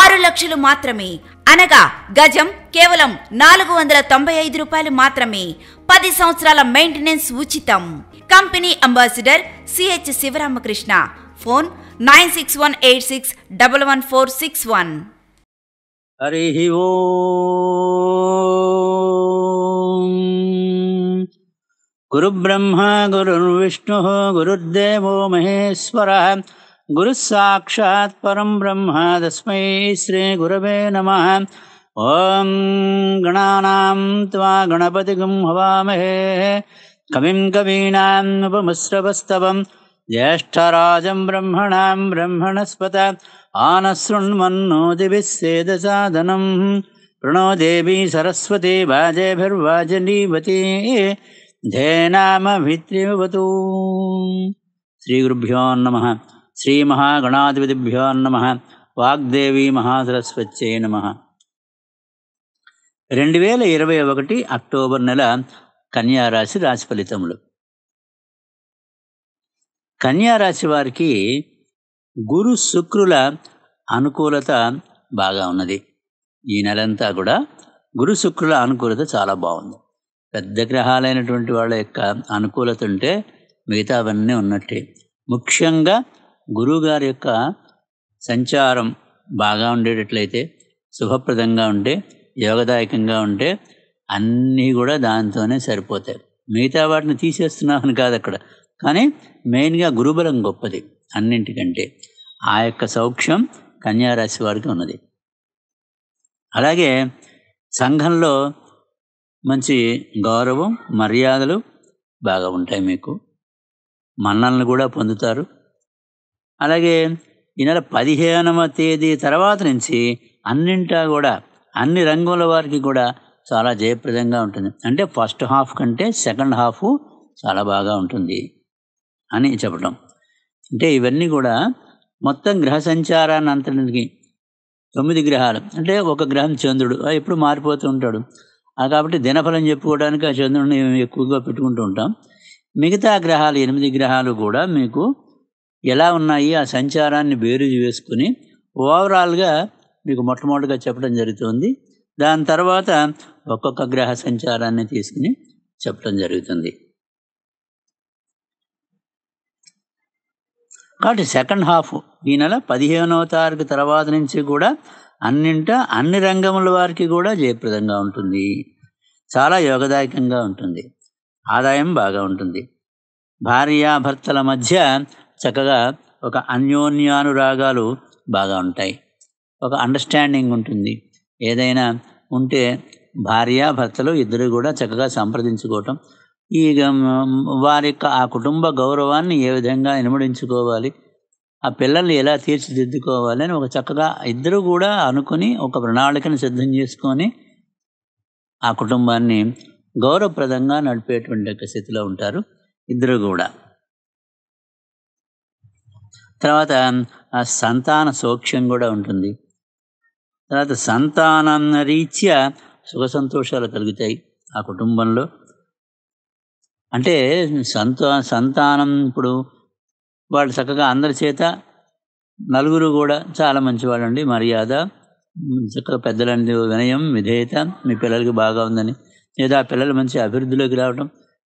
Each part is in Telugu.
ఆరు లక్షలు మాత్రమే అనగా గజం కేవలం నాలుగు వందల తొంభై ఐదు రూపాయలు మాత్రమే పది సంవత్సరాల మెయింటెనెన్స్ ఉచితం company ambassador CH Sivaramakrishna phone nine six one eight six double one four six one Hari ఓ गुरुब्रह्मा गुरुर्विष्णुः गुरुर्देवो महेश्वरः गुरुस्साक्षात् परं ब्रह्म तस्मै श्रीगुरवे नमः ॐ गणानां त्वा हवामहे कविं उपमिश्रवस्तवं ज्येष्ठराजं ब्रह्मणां ब्रह्मणस्पत आनशृण्मन्नो दिभिः सेदसाधनम् प्रणो देवी सरस्वती वाजेभिर्वाजनीवती धेनामभित्रिमवतु श्रीगुरुभ्यो नमः శ్రీమహాగణాధిపతిభ్యో నమ వాగ్దేవి మహాసరస్వచ్చే నమ రెండు వేల ఇరవై ఒకటి అక్టోబర్ నెల కన్యారాశి రాశి ఫలితములు కన్యారాశి వారికి గురు శుక్రుల అనుకూలత బాగా ఉన్నది ఈ నెలంతా కూడా గురు శుక్రుల అనుకూలత చాలా బాగుంది పెద్ద గ్రహాలైనటువంటి వాళ్ళ యొక్క అనుకూలత ఉంటే మిగతావన్నీ ఉన్నట్టే ముఖ్యంగా గురువుగారి యొక్క సంచారం బాగా ఉండేటట్లయితే శుభప్రదంగా ఉంటే యోగదాయకంగా ఉంటే అన్నీ కూడా దాంతోనే సరిపోతాయి మిగతా వాటిని తీసేస్తున్నామని కాదు అక్కడ కానీ మెయిన్గా గురుబలం గొప్పది అన్నింటికంటే ఆ యొక్క సౌక్ష్యం కన్యారాశి వారికి ఉన్నది అలాగే సంఘంలో మంచి గౌరవం మర్యాదలు బాగా ఉంటాయి మీకు మన్నలను కూడా పొందుతారు అలాగే ఈ నెల పదిహేనవ తేదీ తర్వాత నుంచి అన్నింటా కూడా అన్ని రంగుల వారికి కూడా చాలా జయప్రదంగా ఉంటుంది అంటే ఫస్ట్ హాఫ్ కంటే సెకండ్ హాఫ్ చాలా బాగా ఉంటుంది అని చెప్పడం అంటే ఇవన్నీ కూడా మొత్తం గ్రహ సంచారాన్ని అంతటికి తొమ్మిది గ్రహాలు అంటే ఒక గ్రహం చంద్రుడు ఎప్పుడు మారిపోతూ ఉంటాడు కాబట్టి దినఫలం చెప్పుకోవడానికి ఆ చంద్రుడిని ఎక్కువగా పెట్టుకుంటూ ఉంటాం మిగతా గ్రహాలు ఎనిమిది గ్రహాలు కూడా మీకు ఎలా ఉన్నాయి ఆ సంచారాన్ని బేరు వేసుకుని ఓవరాల్గా మీకు మొట్టమొదటిగా చెప్పడం జరుగుతుంది దాని తర్వాత ఒక్కొక్క గ్రహ సంచారాన్ని తీసుకుని చెప్పడం జరుగుతుంది కాబట్టి సెకండ్ హాఫ్ ఈ నెల పదిహేనవ తారీఖు తర్వాత నుంచి కూడా అన్నింట అన్ని రంగముల వారికి కూడా జయప్రదంగా ఉంటుంది చాలా యోగదాయకంగా ఉంటుంది ఆదాయం బాగా ఉంటుంది భార్యాభర్తల మధ్య చక్కగా ఒక అన్యోన్యానురాగాలు బాగా ఉంటాయి ఒక అండర్స్టాండింగ్ ఉంటుంది ఏదైనా ఉంటే భార్య భర్తలు ఇద్దరు కూడా చక్కగా సంప్రదించుకోవటం ఈ వారి యొక్క ఆ కుటుంబ గౌరవాన్ని ఏ విధంగా ఇనుమడించుకోవాలి ఆ పిల్లల్ని ఎలా తీర్చిదిద్దుకోవాలి అని ఒక చక్కగా ఇద్దరు కూడా అనుకుని ఒక ప్రణాళికను సిద్ధం చేసుకొని ఆ కుటుంబాన్ని గౌరవప్రదంగా నడిపేటువంటి స్థితిలో ఉంటారు ఇద్దరు కూడా తర్వాత ఆ సంతాన సౌక్ష్యం కూడా ఉంటుంది తర్వాత సంతానం రీత్యా సుఖ సంతోషాలు కలుగుతాయి ఆ కుటుంబంలో అంటే సంతా సంతానం ఇప్పుడు వాళ్ళు చక్కగా అందరి చేత నలుగురు కూడా చాలా అండి మర్యాద చక్కగా పెద్దలండి వినయం విధేయత మీ పిల్లలకి బాగా ఉందని లేదా ఆ పిల్లలు మంచి అభివృద్ధిలోకి రావటం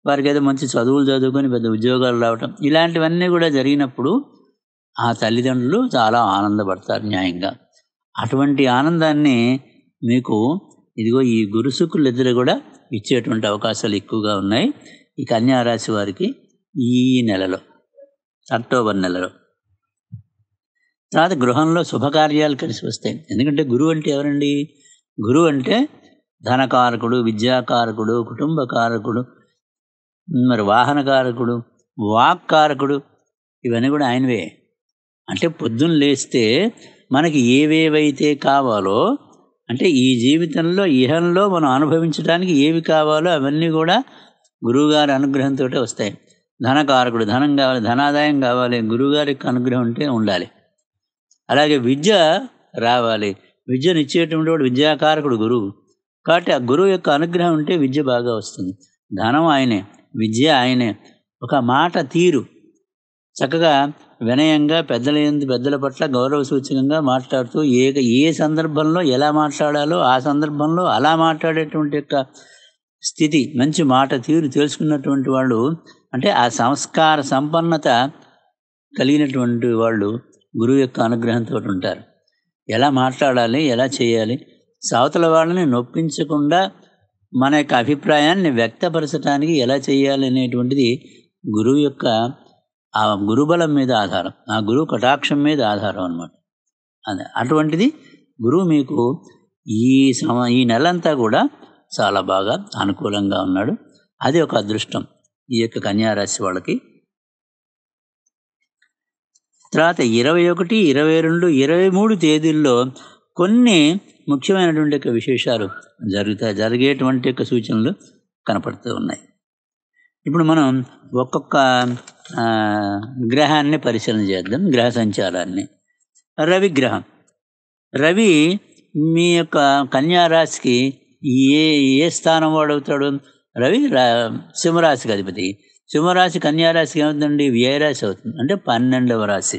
వారికి ఏదో మంచి చదువులు చదువుకొని పెద్ద ఉద్యోగాలు రావటం ఇలాంటివన్నీ కూడా జరిగినప్పుడు ఆ తల్లిదండ్రులు చాలా ఆనందపడతారు న్యాయంగా అటువంటి ఆనందాన్ని మీకు ఇదిగో ఈ గురుసుకులు ఇద్దరు కూడా ఇచ్చేటువంటి అవకాశాలు ఎక్కువగా ఉన్నాయి ఈ కన్యారాశి వారికి ఈ నెలలో అక్టోబర్ నెలలో తర్వాత గృహంలో శుభకార్యాలు కలిసి వస్తాయి ఎందుకంటే గురువు అంటే ఎవరండి గురువు అంటే ధనకారకుడు విద్యాకారకుడు కుటుంబకారకుడు మరి వాహనకారకుడు వాక్కారకుడు ఇవన్నీ కూడా ఆయనవే అంటే పొద్దున్న లేస్తే మనకి ఏవేవైతే కావాలో అంటే ఈ జీవితంలో ఇహంలో మనం అనుభవించడానికి ఏవి కావాలో అవన్నీ కూడా గురువుగారి అనుగ్రహంతో వస్తాయి ధనకారకుడు ధనం కావాలి ధనాదాయం కావాలి గురువుగారికి అనుగ్రహం ఉంటే ఉండాలి అలాగే విద్య రావాలి విద్యనిచ్చేటువంటి వాడు విద్యాకారకుడు గురువు కాబట్టి ఆ గురువు యొక్క అనుగ్రహం ఉంటే విద్య బాగా వస్తుంది ధనం ఆయనే విద్య ఆయనే ఒక మాట తీరు చక్కగా వినయంగా పెద్దల పెద్దల పట్ల గౌరవ సూచకంగా మాట్లాడుతూ ఏ ఏ సందర్భంలో ఎలా మాట్లాడాలో ఆ సందర్భంలో అలా మాట్లాడేటువంటి యొక్క స్థితి మంచి మాట తీరు తెలుసుకున్నటువంటి వాళ్ళు అంటే ఆ సంస్కార సంపన్నత కలిగినటువంటి వాళ్ళు గురువు యొక్క అనుగ్రహంతో ఉంటారు ఎలా మాట్లాడాలి ఎలా చేయాలి సావతల వాళ్ళని నొప్పించకుండా మన యొక్క అభిప్రాయాన్ని వ్యక్తపరచడానికి ఎలా చేయాలి అనేటువంటిది గురువు యొక్క ఆ గురుబలం మీద ఆధారం ఆ గురువు కటాక్షం మీద ఆధారం అనమాట అటువంటిది గురువు మీకు ఈ సమ ఈ నెలంతా కూడా చాలా బాగా అనుకూలంగా ఉన్నాడు అది ఒక అదృష్టం ఈ యొక్క కన్యారాశి వాళ్ళకి తర్వాత ఇరవై ఒకటి ఇరవై రెండు ఇరవై మూడు తేదీల్లో కొన్ని ముఖ్యమైనటువంటి యొక్క విశేషాలు జరుగుతా జరిగేటువంటి యొక్క సూచనలు కనపడుతూ ఉన్నాయి ఇప్పుడు మనం ఒక్కొక్క గ్రహాన్ని పరిశీలన చేద్దాం గ్రహ సంచారాన్ని రవి గ్రహం రవి మీ యొక్క కన్యారాశికి ఏ ఏ స్థానం వాడవుతాడు రవి సింహరాశికి అధిపతి సింహరాశి కన్యారాశికి ఏమవుతుందండి వ్యయరాశి అవుతుంది అంటే పన్నెండవ రాశి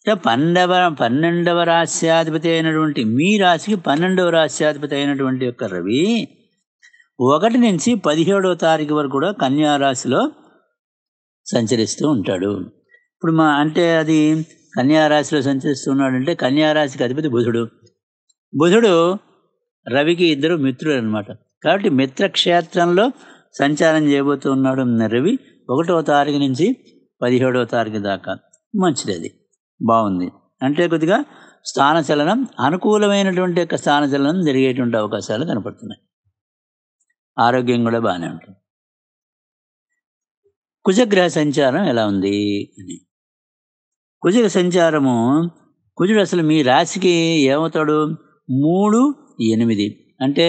అంటే పన్నెండవ పన్నెండవ రాశ్యాధిపతి అయినటువంటి మీ రాశికి పన్నెండవ రాశ్యాధిపతి అయినటువంటి యొక్క రవి ఒకటి నుంచి పదిహేడవ తారీఖు వరకు కూడా కన్యారాశిలో సంచరిస్తూ ఉంటాడు ఇప్పుడు మా అంటే అది కన్యారాశిలో సంచరిస్తున్నాడు అంటే కన్యారాశికి అధిపతి బుధుడు బుధుడు రవికి ఇద్దరు మిత్రులు అనమాట కాబట్టి మిత్రక్షేత్రంలో సంచారం చేయబోతున్నాడు రవి ఒకటో తారీఖు నుంచి పదిహేడవ తారీఖు దాకా మంచిది అది బాగుంది అంటే కొద్దిగా స్థానచలనం అనుకూలమైనటువంటి యొక్క స్థానచలనం జరిగేటువంటి అవకాశాలు కనపడుతున్నాయి ఆరోగ్యం కూడా బాగానే ఉంటుంది కుజగ్రహ సంచారం ఎలా ఉంది అని కుజుల సంచారము కుజుడు అసలు మీ రాశికి ఏమవుతాడు మూడు ఎనిమిది అంటే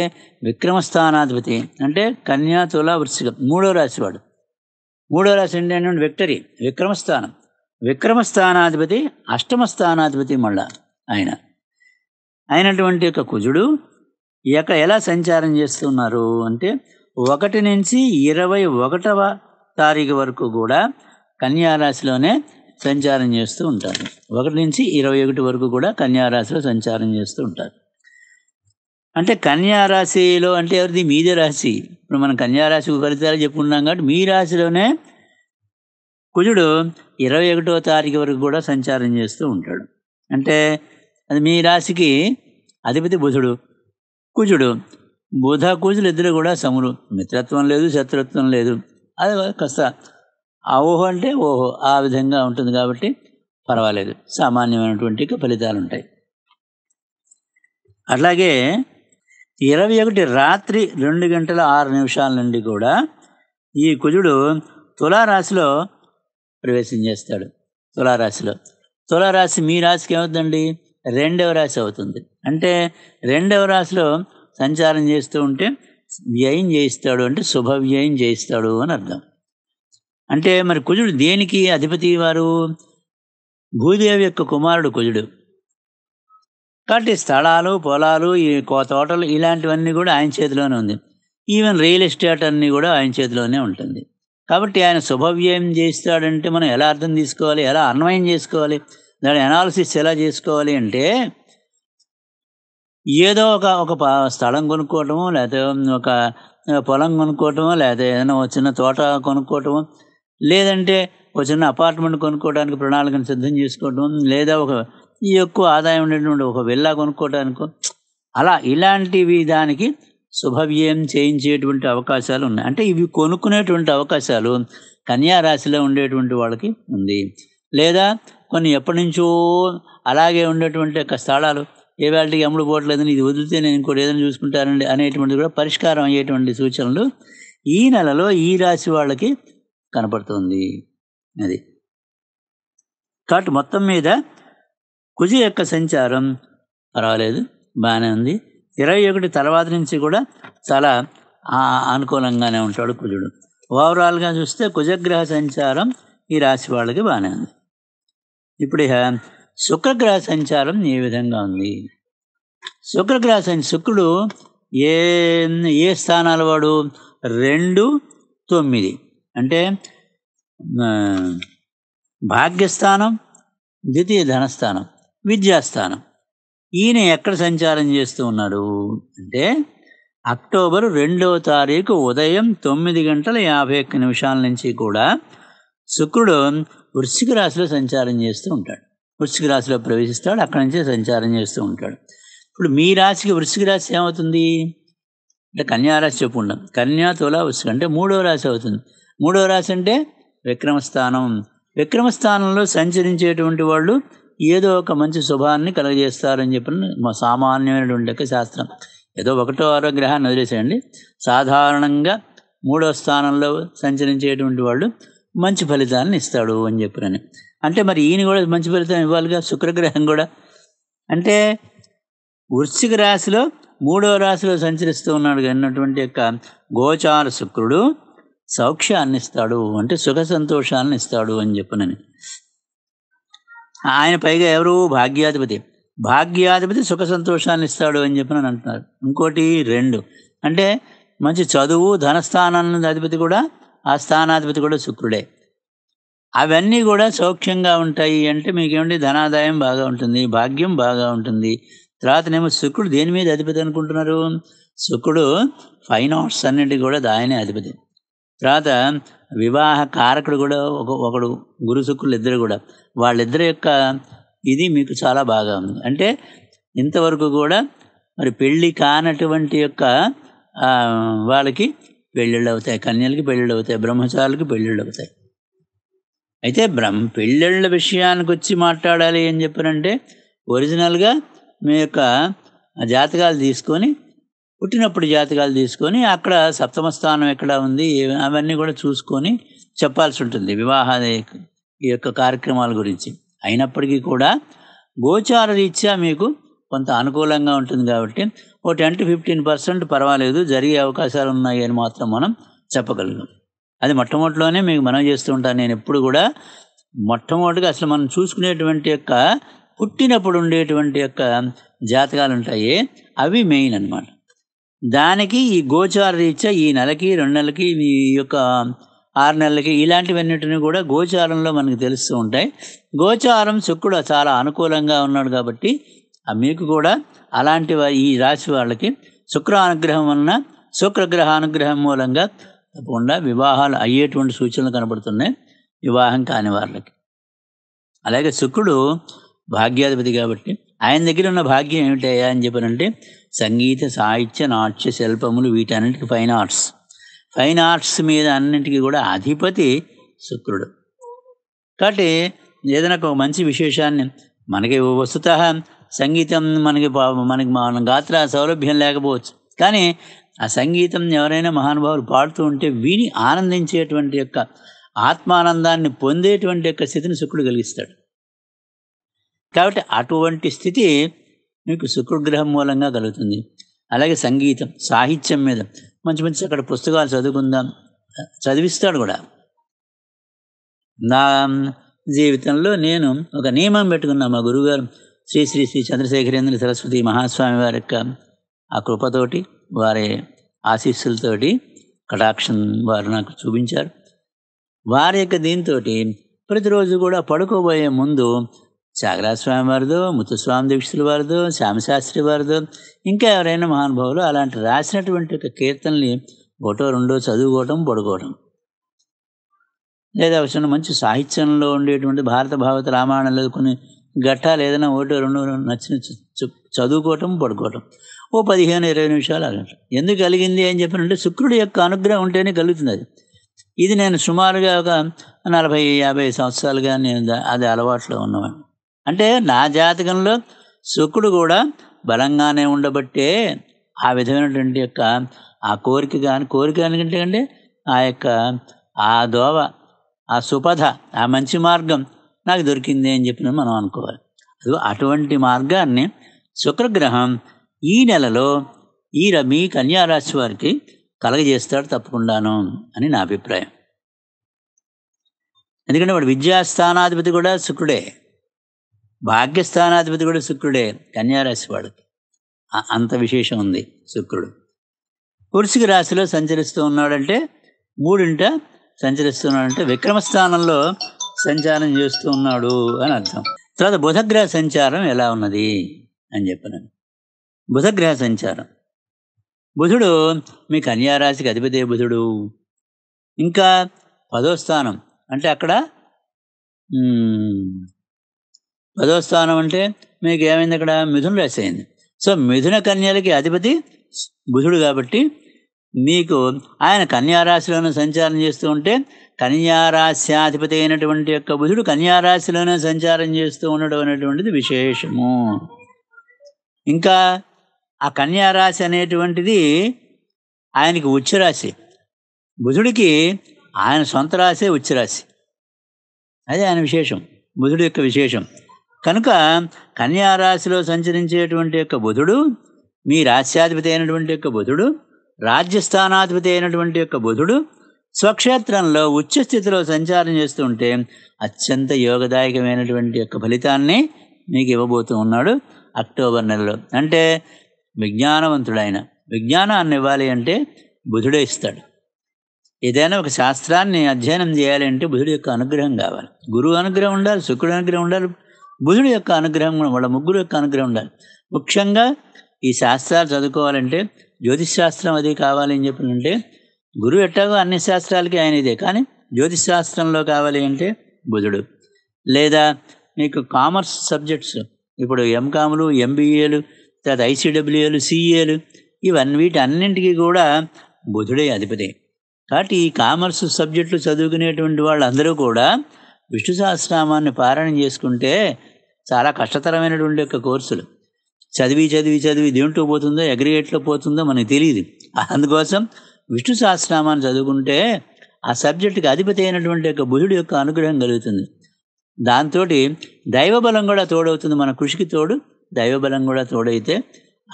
విక్రమస్థానాధిపతి అంటే కన్యాతుల తుల వృశ్చికం మూడో రాశి వాడు మూడో రాశి ఏంటంటే విక్టరీ విక్రమస్థానం విక్రమస్థానాధిపతి అష్టమ స్థానాధిపతి మళ్ళా ఆయన అయినటువంటి యొక్క కుజుడు ఎక్కడ ఎలా సంచారం చేస్తున్నారు అంటే ఒకటి నుంచి ఇరవై ఒకటవ తారీఖు వరకు కూడా కన్యారాశిలోనే సంచారం చేస్తూ ఉంటారు ఒకటి నుంచి ఇరవై ఒకటి వరకు కూడా కన్యారాశిలో సంచారం చేస్తూ ఉంటారు అంటే కన్యారాశిలో అంటే ఎవరిది మీదే రాశి ఇప్పుడు మనం కన్యారాశి ఫలితాలు చెప్పుకున్నాం కాబట్టి మీ రాశిలోనే కుజుడు ఇరవై ఒకటో తారీఖు వరకు కూడా సంచారం చేస్తూ ఉంటాడు అంటే అది మీ రాశికి అధిపతి బుధుడు కుజుడు బుధ కుజులు ఇద్దరు కూడా సమురు మిత్రత్వం లేదు శత్రుత్వం లేదు అది కాస్త ఆ ఊహ అంటే ఓహో ఆ విధంగా ఉంటుంది కాబట్టి పర్వాలేదు సామాన్యమైనటువంటి ఫలితాలు ఉంటాయి అట్లాగే ఇరవై ఒకటి రాత్రి రెండు గంటల ఆరు నిమిషాల నుండి కూడా ఈ కుజుడు తులారాశిలో ప్రవేశం చేస్తాడు తులారాశిలో తులారాశి మీ రాశికి ఏమవుతుందండి రెండవ రాశి అవుతుంది అంటే రెండవ రాశిలో సంచారం చేస్తూ ఉంటే వ్యయం చేయిస్తాడు అంటే శుభవ్యయం చేయిస్తాడు అని అర్థం అంటే మరి కుజుడు దేనికి అధిపతి వారు భూదేవి యొక్క కుమారుడు కుజుడు కాబట్టి స్థలాలు పొలాలు ఈ తోటలు ఇలాంటివన్నీ కూడా ఆయన చేతిలోనే ఉంది ఈవెన్ రియల్ ఎస్టేట్ అన్నీ కూడా ఆయన చేతిలోనే ఉంటుంది కాబట్టి ఆయన శుభవ్యయం చేస్తాడంటే మనం ఎలా అర్థం తీసుకోవాలి ఎలా అన్వయం చేసుకోవాలి దాని అనాలిసిస్ ఎలా చేసుకోవాలి అంటే ఏదో ఒక ఒక స్థలం కొనుక్కోవటము లేకపోతే ఒక పొలం కొనుక్కోవటము లేకపోతే ఏదైనా ఒక చిన్న తోట కొనుక్కోవటము లేదంటే ఒక చిన్న అపార్ట్మెంట్ కొనుక్కోవడానికి ప్రణాళికను సిద్ధం చేసుకోవటం లేదా ఒక ఎక్కువ ఆదాయం ఉండేటువంటి ఒక విల్లా కొనుక్కోవడానికి అలా ఇలాంటివి దానికి శుభవ్యయం చేయించేటువంటి అవకాశాలు ఉన్నాయి అంటే ఇవి కొనుక్కునేటువంటి అవకాశాలు రాశిలో ఉండేటువంటి వాళ్ళకి ఉంది లేదా కొన్ని ఎప్పటి నుంచో అలాగే ఉండేటువంటి యొక్క స్థలాలు ఏ వాళ్ళకి అమ్ముడు పోవట్లేదని ఇది వదిలితే నేను ఇంకోటి ఏదైనా చూసుకుంటానండి అనేటువంటిది కూడా పరిష్కారం అయ్యేటువంటి సూచనలు ఈ నెలలో ఈ రాశి వాళ్ళకి కనపడుతుంది అది కాబట్టి మొత్తం మీద కుజ యొక్క సంచారం పర్వాలేదు బాగానే ఉంది ఇరవై ఒకటి తర్వాత నుంచి కూడా చాలా అనుకూలంగానే ఉంటాడు కుజుడు ఓవరాల్గా చూస్తే కుజగ్రహ సంచారం ఈ రాశి వాళ్ళకి బాగానే ఉంది ఇప్పుడు శుక్రగ్రహ సంచారం ఏ విధంగా ఉంది శుక్రగ్రహ శుక్రుడు ఏ ఏ స్థానాల వాడు రెండు తొమ్మిది అంటే భాగ్యస్థానం ద్వితీయ ధనస్థానం విద్యాస్థానం ఈయన ఎక్కడ సంచారం చేస్తూ ఉన్నాడు అంటే అక్టోబర్ రెండవ తారీఖు ఉదయం తొమ్మిది గంటల యాభై ఒక్క నిమిషాల నుంచి కూడా శుక్రుడు వృశ్చిక రాశిలో సంచారం చేస్తూ ఉంటాడు వృశ్చిక రాశిలో ప్రవేశిస్తాడు అక్కడి నుంచే సంచారం చేస్తూ ఉంటాడు ఇప్పుడు మీ రాశికి వృశ్చిక రాశి ఏమవుతుంది అంటే కన్యారాశి చెప్పుకున్నాం కన్యా తుల వృశ్చిక అంటే మూడవ రాశి అవుతుంది మూడవ రాశి అంటే విక్రమస్థానం విక్రమస్థానంలో సంచరించేటువంటి వాళ్ళు ఏదో ఒక మంచి శుభాన్ని కలగజేస్తారని చెప్పిన సామాన్యమైనటువంటి యొక్క శాస్త్రం ఏదో ఒకటో ఆరో గ్రహాన్ని వదిలేసేయండి సాధారణంగా మూడవ స్థానంలో సంచరించేటువంటి వాళ్ళు మంచి ఫలితాలను ఇస్తాడు అని చెప్పాను అంటే మరి ఈయన కూడా మంచి ఫలితం ఇవ్వాలిగా శుక్రగ్రహం కూడా అంటే వృశ్చిక రాశిలో మూడవ రాశిలో సంచరిస్తూ ఉన్నాడు అన్నటువంటి యొక్క గోచార శుక్రుడు సౌఖ్యాన్ని ఇస్తాడు అంటే సుఖ సంతోషాలను ఇస్తాడు అని చెప్పనని ఆయన పైగా ఎవరు భాగ్యాధిపతి భాగ్యాధిపతి సుఖ సంతోషాన్ని ఇస్తాడు అని చెప్పని అంటున్నారు ఇంకోటి రెండు అంటే మంచి చదువు ధనస్థానాన్ని అధిపతి కూడా ఆ స్థానాధిపతి కూడా శుక్రుడే అవన్నీ కూడా సౌఖ్యంగా ఉంటాయి అంటే మీకేమిటి ధనాదాయం బాగా ఉంటుంది భాగ్యం బాగా ఉంటుంది తర్వాతనేమో శుక్రుడు దేని మీద అధిపతి అనుకుంటున్నారు శుక్రుడు ఆర్ట్స్ అన్నింటి కూడా దాయనే అధిపతి తర్వాత వివాహ కారకుడు కూడా ఒక ఒకడు గురు శుక్రులు ఇద్దరు కూడా వాళ్ళిద్దరి యొక్క ఇది మీకు చాలా బాగా ఉంది అంటే ఇంతవరకు కూడా మరి పెళ్ళి కానటువంటి యొక్క వాళ్ళకి పెళ్ళిళ్ళు అవుతాయి కన్యలకి పెళ్ళిళ్ళు అవుతాయి బ్రహ్మచారులకి పెళ్ళిళ్ళు అవుతాయి అయితే బ్రహ్మ పెళ్ళిళ్ళ విషయానికి వచ్చి మాట్లాడాలి అని చెప్పారంటే ఒరిజినల్గా మీ యొక్క జాతకాలు తీసుకొని పుట్టినప్పుడు జాతకాలు తీసుకొని అక్కడ సప్తమ స్థానం ఎక్కడ ఉంది అవన్నీ కూడా చూసుకొని చెప్పాల్సి ఉంటుంది వివాహ ఈ యొక్క కార్యక్రమాల గురించి అయినప్పటికీ కూడా గోచార రీత్యా మీకు కొంత అనుకూలంగా ఉంటుంది కాబట్టి ఓ టెన్ టు ఫిఫ్టీన్ పర్సెంట్ పర్వాలేదు జరిగే అవకాశాలు ఉన్నాయి అని మాత్రం మనం చెప్పగలుగుతాం అది మొట్టమొదటిలోనే మీకు మనం చేస్తూ ఉంటాను నేను ఎప్పుడు కూడా మొట్టమొదటిగా అసలు మనం చూసుకునేటువంటి యొక్క పుట్టినప్పుడు ఉండేటువంటి యొక్క జాతకాలు ఉంటాయి అవి మెయిన్ అనమాట దానికి ఈ గోచార రీత్యా ఈ నెలకి రెండు నెలలకి ఈ యొక్క ఆరు నెలలకి ఇలాంటివన్నిటిని కూడా గోచారంలో మనకు తెలుస్తూ ఉంటాయి గోచారం శుక్రుడు చాలా అనుకూలంగా ఉన్నాడు కాబట్టి మీకు కూడా అలాంటి ఈ రాశి వాళ్ళకి శుక్ర అనుగ్రహం వలన శుక్రగ్రహ అనుగ్రహం మూలంగా తప్పకుండా వివాహాలు అయ్యేటువంటి సూచనలు కనబడుతున్నాయి వివాహం కాని వాళ్ళకి అలాగే శుక్రుడు భాగ్యాధిపతి కాబట్టి ఆయన దగ్గర ఉన్న భాగ్యం ఏమిటయ్యా అని చెప్పానంటే సంగీత సాహిత్య నాట్య శిల్పములు వీటన్నిటికీ ఫైన్ ఆర్ట్స్ ఫైన్ ఆర్ట్స్ మీద అన్నింటికీ కూడా అధిపతి శుక్రుడు కాబట్టి ఏదైనా ఒక మంచి విశేషాన్ని మనకి వస్తుత సంగీతం మనకి మనకి మన గాత్ర సౌలభ్యం లేకపోవచ్చు కానీ ఆ సంగీతం ఎవరైనా మహానుభావులు పాడుతూ ఉంటే విని ఆనందించేటువంటి యొక్క ఆత్మానందాన్ని పొందేటువంటి యొక్క స్థితిని శుక్రుడు కలిగిస్తాడు కాబట్టి అటువంటి స్థితి మీకు శుక్రగ్రహం మూలంగా కలుగుతుంది అలాగే సంగీతం సాహిత్యం మీద మంచి మంచి అక్కడ పుస్తకాలు చదువుకుందాం చదివిస్తాడు కూడా నా జీవితంలో నేను ఒక నియమం పెట్టుకున్నాను మా గురువుగారు శ్రీ శ్రీ శ్రీ చంద్రశేఖరేంద్ర సరస్వతి మహాస్వామి వారి యొక్క ఆ కృపతోటి వారి ఆశీస్సులతోటి కటాక్షన్ వారు నాకు చూపించారు వారి యొక్క దీంతో ప్రతిరోజు కూడా పడుకోబోయే ముందు స్వామి వారిదో ముత్తుస్వామి దీక్షితుల వారిదో శ్యామశాస్త్రి వారిదో ఇంకా ఎవరైనా మహానుభావులు అలాంటి రాసినటువంటి యొక్క కీర్తనని ఒకటో రెండో చదువుకోవటం పడుకోవటం లేదా వచ్చిన మంచి సాహిత్యంలో ఉండేటువంటి భారత భావత రామాయణంలో కొన్ని ఘట్టాలు ఏదైనా ఒకటి రెండు నచ్చిన చదువుకోవటం పడుకోవటం ఓ పదిహేను ఇరవై నిమిషాలు అలా ఎందుకు కలిగింది అని చెప్పినంటే శుక్రుడి యొక్క అనుగ్రహం ఉంటేనే కలుగుతుంది అది ఇది నేను సుమారుగా ఒక నలభై యాభై సంవత్సరాలుగా నేను అది అలవాట్లో ఉన్నవాడిని అంటే నా జాతకంలో శుక్రుడు కూడా బలంగానే ఉండబట్టే ఆ విధమైనటువంటి యొక్క ఆ కోరిక కానీ కోరిక ఎందుకంటే అంటే ఆ యొక్క ఆ దోవ ఆ సుపథ ఆ మంచి మార్గం నాకు దొరికింది అని చెప్పిన మనం అనుకోవాలి అది అటువంటి మార్గాన్ని శుక్రగ్రహం ఈ నెలలో ఈ రమి కన్యారాశి వారికి కలగజేస్తాడు తప్పకుండాను అని నా అభిప్రాయం ఎందుకంటే వాడు విద్యాస్థానాధిపతి కూడా శుక్రుడే భాగ్యస్థానాధిపతి కూడా శుక్రుడే కన్యారాశి వాడికి అంత విశేషం ఉంది శుక్రుడు వృశ్చిక రాశిలో సంచరిస్తూ ఉన్నాడంటే మూడింట సంచరిస్తున్నాడంటే విక్రమ స్థానంలో సంచారం చేస్తూ ఉన్నాడు అని అర్థం తర్వాత బుధగ్రహ సంచారం ఎలా ఉన్నది అని చెప్పనని బుధగ్రహ సంచారం బుధుడు మీ కన్యారాశికి అధిపతి బుధుడు ఇంకా పదో స్థానం అంటే అక్కడ పదో స్థానం అంటే మీకు ఏమైంది అక్కడ మిథున రాశి అయింది సో మిథున కన్యలకి అధిపతి బుధుడు కాబట్టి మీకు ఆయన కన్యారాశిలోనూ సంచారం చేస్తూ ఉంటే కన్యారాశ్యాధిపతి అయినటువంటి యొక్క బుధుడు కన్యారాశిలోనే సంచారం చేస్తూ ఉండడం అనేటువంటిది విశేషము ఇంకా ఆ కన్యారాశి అనేటువంటిది ఆయనకి ఉచ్చరాశి బుధుడికి ఆయన సొంత రాశే ఉచ్చరాశి అది ఆయన విశేషం బుధుడి యొక్క విశేషం కనుక కన్యారాశిలో సంచరించేటువంటి యొక్క బుధుడు మీ రాశ్యాధిపతి అయినటువంటి యొక్క బుధుడు రాజ్యస్థానాధిపతి అయినటువంటి యొక్క బుధుడు స్వక్షేత్రంలో ఉచ్చస్థితిలో సంచారం చేస్తూ ఉంటే అత్యంత యోగదాయకమైనటువంటి యొక్క ఫలితాన్ని మీకు ఇవ్వబోతూ ఉన్నాడు అక్టోబర్ నెలలో అంటే విజ్ఞానవంతుడైన విజ్ఞానాన్ని ఇవ్వాలి అంటే బుధుడే ఇస్తాడు ఏదైనా ఒక శాస్త్రాన్ని అధ్యయనం చేయాలి అంటే బుధుడి యొక్క అనుగ్రహం కావాలి గురువు అనుగ్రహం ఉండాలి శుక్రుడు అనుగ్రహం ఉండాలి బుధుడి యొక్క అనుగ్రహం వాళ్ళ ముగ్గురు యొక్క అనుగ్రహం ఉండాలి ముఖ్యంగా ఈ శాస్త్రాలు చదువుకోవాలంటే శాస్త్రం అది కావాలని చెప్పినంటే గురువు ఎట్టాగో అన్ని శాస్త్రాలకి ఆయన ఇదే కానీ శాస్త్రంలో కావాలి అంటే బుధుడు లేదా మీకు కామర్స్ సబ్జెక్ట్స్ ఇప్పుడు ఎంకాములు ఎంబీఏలు తర్వాత ఐసీడబ్ల్యూఏలు సిఏలు ఇవన్నీ వీటి అన్నింటికీ కూడా బుధుడే అధిపతి కాబట్టి ఈ కామర్స్ సబ్జెక్టులు చదువుకునేటువంటి వాళ్ళందరూ కూడా విష్ణు సహస్రామాన్ని పారాయణం చేసుకుంటే చాలా కష్టతరమైనటువంటి యొక్క కోర్సులు చదివి చదివి చదివి దేంట్లో పోతుందో అగ్రిగేట్లో పోతుందో మనకు తెలియదు అందుకోసం విష్ణు సహస్రనామాన్ని చదువుకుంటే ఆ సబ్జెక్టుకి అధిపతి అయినటువంటి యొక్క బుధుడి యొక్క అనుగ్రహం కలుగుతుంది దాంతో దైవబలం కూడా తోడవుతుంది మన కృషికి తోడు దైవబలం కూడా తోడైతే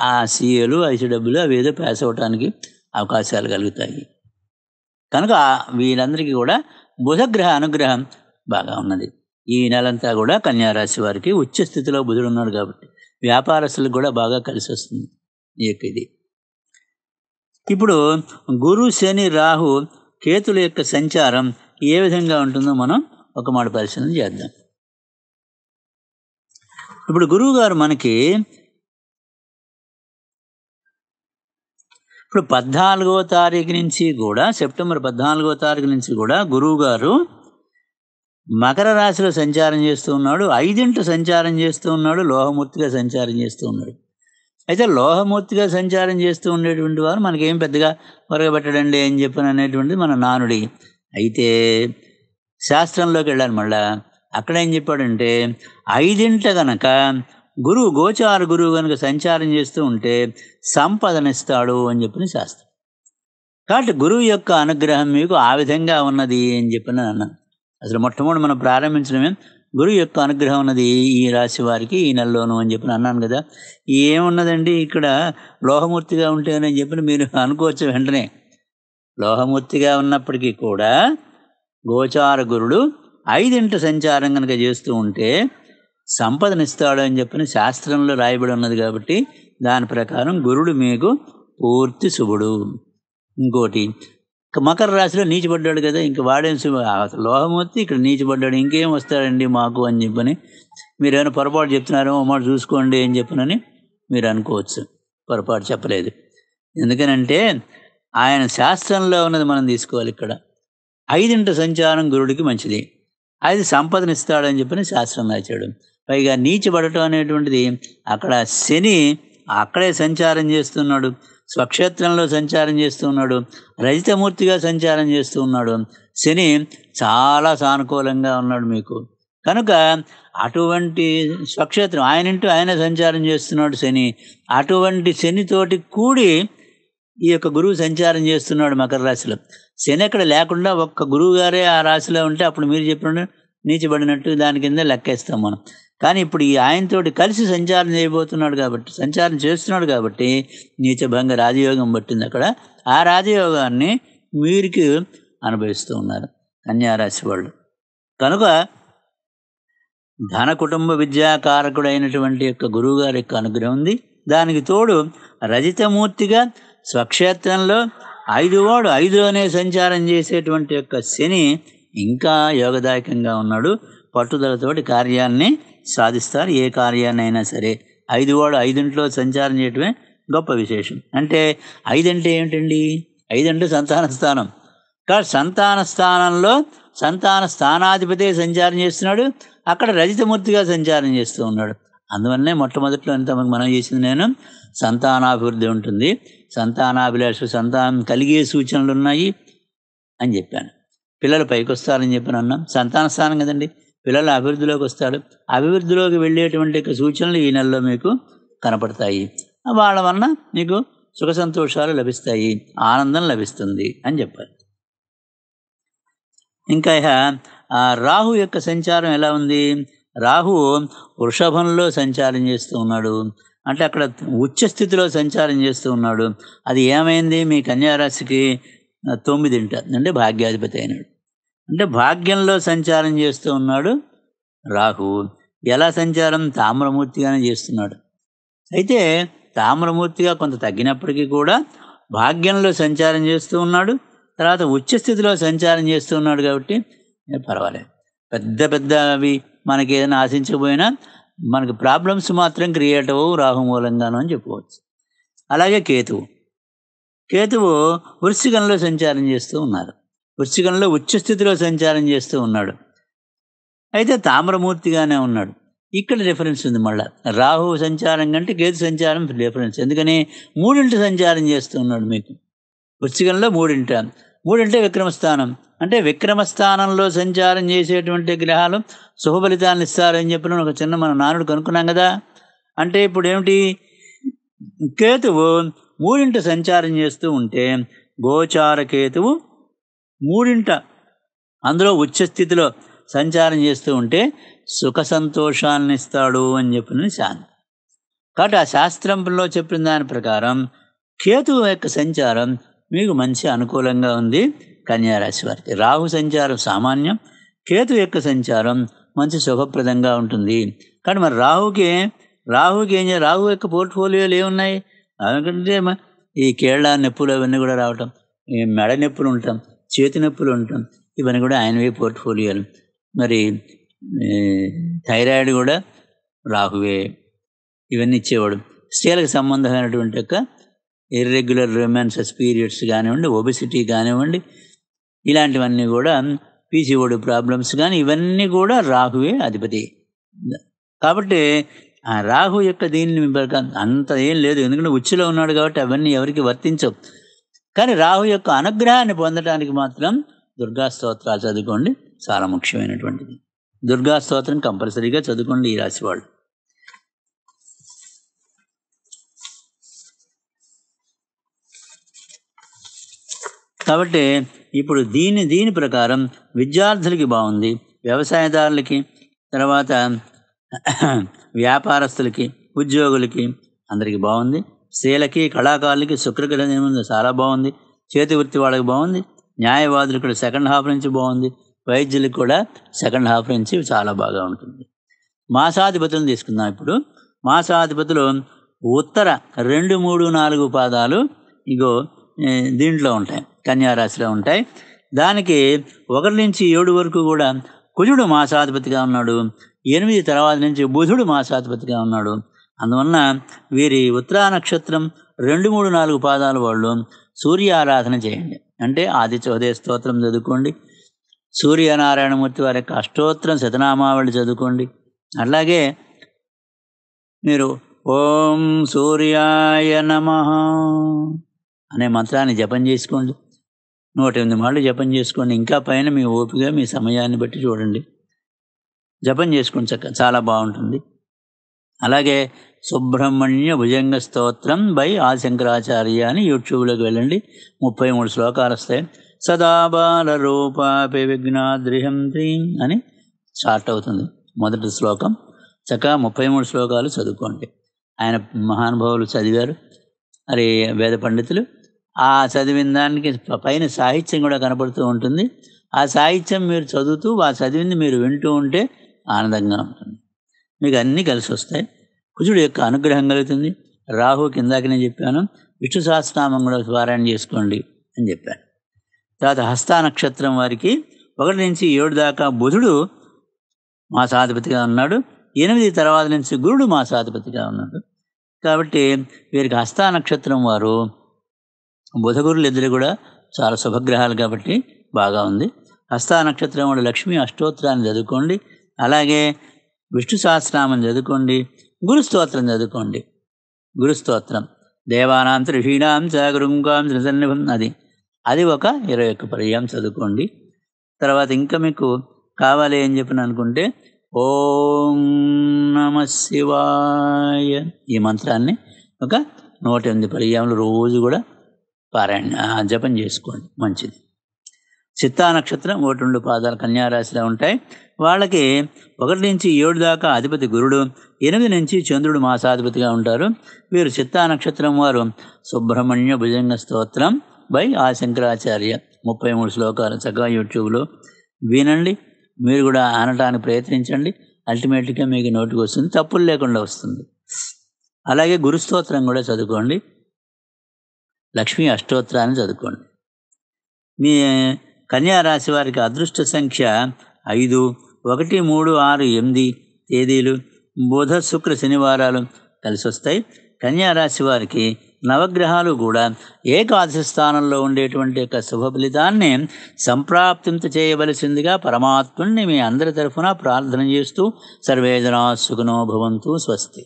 ఆ సీఏలు ఐసీ డబ్బులు అవి ఏదో ప్యాస్ అవడానికి అవకాశాలు కలుగుతాయి కనుక వీళ్ళందరికీ కూడా బుధగ్రహ అనుగ్రహం బాగా ఉన్నది ఈ నెలంతా కూడా కన్యారాశి వారికి ఉచ్చ స్థితిలో బుధుడు ఉన్నాడు కాబట్టి వ్యాపారస్తులకు కూడా బాగా కలిసి వస్తుంది ఈ యొక్క ఇది ఇప్పుడు గురు శని రాహు కేతుల యొక్క సంచారం ఏ విధంగా ఉంటుందో మనం ఒక మాట పరిశీలన చేద్దాం ఇప్పుడు గురువు గారు మనకి ఇప్పుడు పద్నాలుగో తారీఖు నుంచి కూడా సెప్టెంబర్ పద్నాలుగో తారీఖు నుంచి కూడా గురువు గారు మకర రాశిలో సంచారం చేస్తూ ఉన్నాడు ఐదింటి సంచారం చేస్తూ ఉన్నాడు లోహమూర్తిగా సంచారం చేస్తూ ఉన్నాడు అయితే లోహమూర్తిగా సంచారం చేస్తూ ఉండేటువంటి వారు మనకేం పెద్దగా పొరగబెట్టడండి ఏం చెప్పాను అనేటువంటిది మన నానుడి అయితే శాస్త్రంలోకి వెళ్ళాను మళ్ళా అక్కడ ఏం చెప్పాడంటే ఐదింట గనక గురువు గోచార గురువు కనుక సంచారం చేస్తూ ఉంటే సంపదనిస్తాడు అని చెప్పిన శాస్త్రం కాబట్టి గురువు యొక్క అనుగ్రహం మీకు ఆ విధంగా ఉన్నది అని చెప్పిన అన్నాను అసలు మొట్టమొదటి మనం ప్రారంభించడమే గురువు యొక్క అనుగ్రహం ఉన్నది ఈ రాశి వారికి ఈ నెలలోను అని చెప్పి అన్నాను కదా ఏమున్నదండి ఇక్కడ లోహమూర్తిగా ఉంటేనని చెప్పి మీరు అనుకోవచ్చు వెంటనే లోహమూర్తిగా ఉన్నప్పటికీ కూడా గోచార గురుడు ఐదింట సంచారం కనుక చేస్తూ ఉంటే సంపదనిస్తాడు అని చెప్పిన శాస్త్రంలో రాయబడి ఉన్నది కాబట్టి దాని ప్రకారం గురుడు మీకు పూర్తి శుభుడు ఇంకోటి మకర రాశిలో నీచిపడ్డాడు కదా ఇంక వాడే లోహం వస్తే ఇక్కడ నీచిపడ్డాడు ఇంకేం వస్తాడండి మాకు అని చెప్పని మీరు ఏమైనా పొరపాటు చెప్తున్నారేమో మాట చూసుకోండి ఏం చెప్పనని మీరు అనుకోవచ్చు పొరపాటు చెప్పలేదు ఎందుకనంటే ఆయన శాస్త్రంలో ఉన్నది మనం తీసుకోవాలి ఇక్కడ ఐదింట సంచారం గురుడికి మంచిది ఐదు సంపదనిస్తాడని చెప్పని శాస్త్రం రాశాడు పైగా నీచిపడటం అనేటువంటిది అక్కడ శని అక్కడే సంచారం చేస్తున్నాడు స్వక్షేత్రంలో సంచారం చేస్తూ ఉన్నాడు రజితమూర్తిగా సంచారం చేస్తూ ఉన్నాడు శని చాలా సానుకూలంగా ఉన్నాడు మీకు కనుక అటువంటి స్వక్షేత్రం ఆయన ఇంటూ ఆయన సంచారం చేస్తున్నాడు శని అటువంటి శనితోటి కూడి ఈ యొక్క గురువు సంచారం చేస్తున్నాడు మకర రాశిలో శని అక్కడ లేకుండా ఒక్క గురువు గారే ఆ రాశిలో ఉంటే అప్పుడు మీరు చెప్పిన నీచబడినట్టు దాని కింద లెక్కేస్తాం మనం కానీ ఇప్పుడు ఈ ఆయనతోటి కలిసి సంచారం చేయబోతున్నాడు కాబట్టి సంచారం చేస్తున్నాడు కాబట్టి నీచభంగ రాజయోగం పట్టింది అక్కడ ఆ రాజయోగాన్ని వీరికి అనుభవిస్తూ ఉన్నారు కన్యారాశి వాళ్ళు కనుక ధన కుటుంబ విద్యాకారకుడైనటువంటి యొక్క గురువుగారి యొక్క అనుగ్రహం ఉంది దానికి తోడు రజితమూర్తిగా స్వక్షేత్రంలో ఐదు వాడు ఐదు అనే సంచారం చేసేటువంటి యొక్క శని ఇంకా యోగదాయకంగా ఉన్నాడు పట్టుదలతోటి కార్యాన్ని సాధిస్తారు ఏ కార్యాన్నైనా సరే ఐదు వాడు ఐదింట్లో సంచారం చేయటమే గొప్ప విశేషం అంటే ఐదంటే ఏమిటండి ఐదంటే సంతాన స్థానం కాబట్టి సంతాన స్థానంలో సంతాన స్థానాధిపతి సంచారం చేస్తున్నాడు అక్కడ రజితమూర్తిగా సంచారం చేస్తూ ఉన్నాడు అందువల్లనే మొట్టమొదట్లో ఎంత మనం చేసింది నేను సంతానాభివృద్ధి ఉంటుంది సంతానాభిలాష సంతానం కలిగే సూచనలు ఉన్నాయి అని చెప్పాను పిల్లలు పైకి వస్తారని చెప్పి అన్నాం సంతాన స్థానం కదండి పిల్లలు అభివృద్ధిలోకి వస్తారు అభివృద్ధిలోకి వెళ్ళేటువంటి సూచనలు ఈ నెలలో మీకు కనపడతాయి వాళ్ళ వలన మీకు సుఖ సంతోషాలు లభిస్తాయి ఆనందం లభిస్తుంది అని చెప్పారు ఇంకా ఇక రాహు యొక్క సంచారం ఎలా ఉంది రాహు వృషభంలో సంచారం చేస్తూ ఉన్నాడు అంటే అక్కడ ఉచ్చ స్థితిలో సంచారం చేస్తూ ఉన్నాడు అది ఏమైంది మీ కన్యారాశికి తొమ్మిదింట అంటే భాగ్యాధిపతి అయినాడు అంటే భాగ్యంలో సంచారం చేస్తూ ఉన్నాడు రాహువు ఎలా సంచారం తామ్రమూర్తిగానే చేస్తున్నాడు అయితే తామ్రమూర్తిగా కొంత తగ్గినప్పటికీ కూడా భాగ్యంలో సంచారం చేస్తూ ఉన్నాడు తర్వాత ఉచ్చస్థితిలో సంచారం చేస్తూ ఉన్నాడు కాబట్టి పర్వాలేదు పెద్ద పెద్ద అవి మనకి ఏదైనా ఆశించకపోయినా మనకు ప్రాబ్లమ్స్ మాత్రం క్రియేట్ అవ్వవు రాహు మూలంగాను అని చెప్పుకోవచ్చు అలాగే కేతువు కేతువు వృశ్చికంలో సంచారం చేస్తూ ఉన్నారు వృశ్చికంలో ఉచ్చస్థితిలో సంచారం చేస్తూ ఉన్నాడు అయితే తామ్రమూర్తిగానే ఉన్నాడు ఇక్కడ రిఫరెన్స్ ఉంది మళ్ళా రాహు సంచారం కంటే కేతు సంచారం రిఫరెన్స్ ఎందుకని మూడింటి సంచారం చేస్తూ ఉన్నాడు మీకు వృశ్చికంలో మూడింట మూడింటే విక్రమస్థానం అంటే విక్రమస్థానంలో సంచారం చేసేటువంటి గ్రహాలు శుభ ఇస్తారని చెప్పిన ఒక చిన్న మన నానుడు కనుక్కున్నాం కదా అంటే ఇప్పుడు ఏమిటి కేతువు మూడింటి సంచారం చేస్తూ ఉంటే గోచార కేతువు మూడింట అందులో ఉచ్చ స్థితిలో సంచారం చేస్తూ ఉంటే సుఖ సంతోషాన్ని ఇస్తాడు అని చెప్పిన శాంతి కాబట్టి ఆ శాస్త్రంలో చెప్పిన దాని ప్రకారం కేతువు యొక్క సంచారం మీకు మంచి అనుకూలంగా ఉంది కన్యారాశి వారికి రాహు సంచారం సామాన్యం కేతు యొక్క సంచారం మంచి సుఖప్రదంగా ఉంటుంది కానీ మరి రాహుకి రాహుకి ఏం రాహు యొక్క పోర్ట్ఫోలియోలు ఏమున్నాయి ఎందుకంటే ఈ కేరళ నొప్పులు అవన్నీ కూడా రావటం ఈ మెడ నొప్పులు ఉండటం చేతి నొప్పులు ఉండటం ఇవన్నీ కూడా ఆయనవే పోర్ట్ఫోలియోలు మరి థైరాయిడ్ కూడా రాహువే ఇవన్నీ ఇచ్చేవాడు స్త్రీలకు సంబంధమైనటువంటి యొక్క ఇర్రెగ్యులర్ రొమాన్సస్ పీరియడ్స్ కానివ్వండి ఒబిసిటీ కానివ్వండి ఇలాంటివన్నీ కూడా పీసీఓడి ప్రాబ్లమ్స్ కానీ ఇవన్నీ కూడా రాహువే అధిపతి కాబట్టి ఆ రాహు యొక్క దీన్ని అంత ఏం లేదు ఎందుకంటే ఉచ్చులో ఉన్నాడు కాబట్టి అవన్నీ ఎవరికి వర్తించవు కానీ రాహు యొక్క అనుగ్రహాన్ని పొందడానికి మాత్రం దుర్గా స్తోత్రాలు చదువుకోండి చాలా ముఖ్యమైనటువంటిది దుర్గా స్తోత్రం కంపల్సరీగా చదువుకోండి ఈ రాశి వాళ్ళు కాబట్టి ఇప్పుడు దీని దీని ప్రకారం విద్యార్థులకి బాగుంది వ్యవసాయదారులకి తర్వాత వ్యాపారస్తులకి ఉద్యోగులకి అందరికీ బాగుంది స్త్రీలకి కళాకారులకి శుక్రగ్రహం చాలా బాగుంది చేతి వృత్తి వాళ్ళకి బాగుంది న్యాయవాదులు కూడా సెకండ్ హాఫ్ నుంచి బాగుంది వైద్యులకు కూడా సెకండ్ హాఫ్ నుంచి చాలా బాగా ఉంటుంది మాసాధిపతులను తీసుకుందాం ఇప్పుడు మాసాధిపతులు ఉత్తర రెండు మూడు నాలుగు పాదాలు ఇగో దీంట్లో ఉంటాయి కన్యారాశిలో ఉంటాయి దానికి ఒకరి నుంచి ఏడు వరకు కూడా కుజుడు మాసాధిపతిగా ఉన్నాడు ఎనిమిది తర్వాత నుంచి బుధుడు మాసాధిపతిగా ఉన్నాడు అందువలన వీరి ఉత్తరా నక్షత్రం రెండు మూడు నాలుగు పాదాల వాళ్ళు సూర్య ఆరాధన చేయండి అంటే ఆదిత్యోదయ స్తోత్రం చదువుకోండి సూర్యనారాయణమూర్తి వారి యొక్క అష్టోత్తరం శతనామావళి చదువుకోండి అలాగే మీరు ఓం సూర్యాయ నమ అనే మంత్రాన్ని జపం చేసుకోండి నూట ఎనిమిది మాటలు జపం చేసుకోండి ఇంకా పైన మీ ఓపిక మీ సమయాన్ని బట్టి చూడండి జపం చేసుకోండి చక్క చాలా బాగుంటుంది అలాగే సుబ్రహ్మణ్య భుజంగ స్తోత్రం బై శంకరాచార్య అని యూట్యూబ్లోకి వెళ్ళండి ముప్పై మూడు శ్లోకాలు వస్తాయి సదాబాల రూపాపి విఘ్నాద్రిహం త్రీం అని స్టార్ట్ అవుతుంది మొదటి శ్లోకం చక్క ముప్పై మూడు శ్లోకాలు చదువుకోండి ఆయన మహానుభావులు చదివారు మరి వేద పండితులు ఆ చదివిన దానికి పైన సాహిత్యం కూడా కనపడుతూ ఉంటుంది ఆ సాహిత్యం మీరు చదువుతూ ఆ చదివింది మీరు వింటూ ఉంటే ఆనందంగా ఉంటుంది మీకు అన్నీ కలిసి వస్తాయి కుజుడు యొక్క అనుగ్రహం కలుగుతుంది రాహు కిందాకి నేను చెప్పాను విష్ణు సహస్రనామం కూడా స్వారాయణ చేసుకోండి అని చెప్పాను తర్వాత హస్త నక్షత్రం వారికి ఒకటి నుంచి ఏడు దాకా బుధుడు మాసాధిపతిగా ఉన్నాడు ఎనిమిది తర్వాత నుంచి గురుడు మాసాధిపతిగా ఉన్నాడు కాబట్టి వీరికి హస్త నక్షత్రం వారు బుధగురులు ఇద్దరు కూడా చాలా శుభగ్రహాలు కాబట్టి బాగా ఉంది హస్త నక్షత్రం వాడు లక్ష్మీ అష్టోత్తరాన్ని చదువుకోండి అలాగే విష్ణు సహస్రనామం చదువుకోండి గురుస్తోత్రం చదువుకోండి గురుస్తోత్రం దేవానాం ఋషీణాం చ గురుంకాం అది అది ఒక ఇరవై ఒక్క పర్యాయం చదువుకోండి తర్వాత ఇంకా మీకు కావాలి అని చెప్పిన అనుకుంటే ఓం నమ శివాయ ఈ మంత్రాన్ని ఒక నూట ఎనిమిది పర్యాములు రోజు కూడా పారాయణ జపం చేసుకోండి మంచిది చిత్తా నక్షత్రం ఒకటి రెండు పాదాలు కన్యారాశిలో ఉంటాయి వాళ్ళకి ఒకటి నుంచి ఏడు దాకా అధిపతి గురుడు ఎనిమిది నుంచి చంద్రుడు మాసాధిపతిగా ఉంటారు వీరు చిత్తా నక్షత్రం వారు సుబ్రహ్మణ్య భుజంగ స్తోత్రం బై ఆ శంకరాచార్య ముప్పై మూడు శ్లోకాలు చక్కగా యూట్యూబ్లో వినండి మీరు కూడా అనటానికి ప్రయత్నించండి అల్టిమేట్గా మీకు నోటికి వస్తుంది తప్పులు లేకుండా వస్తుంది అలాగే గురుస్తోత్రం కూడా చదువుకోండి లక్ష్మీ అష్టోత్రాన్ని చదువుకోండి మీ రాశి వారికి అదృష్ట సంఖ్య ఐదు ఒకటి మూడు ఆరు ఎనిమిది తేదీలు బుధ శుక్ర శనివారాలు కలిసి వస్తాయి రాశి వారికి నవగ్రహాలు కూడా ఏకాదశి స్థానంలో ఉండేటువంటి యొక్క శుభ ఫలితాన్ని సంప్రాప్తింత చేయవలసిందిగా పరమాత్ముణ్ణి మీ అందరి తరఫున ప్రార్థన చేస్తూ సర్వేదనా సుఖనో భవంతు స్వస్తి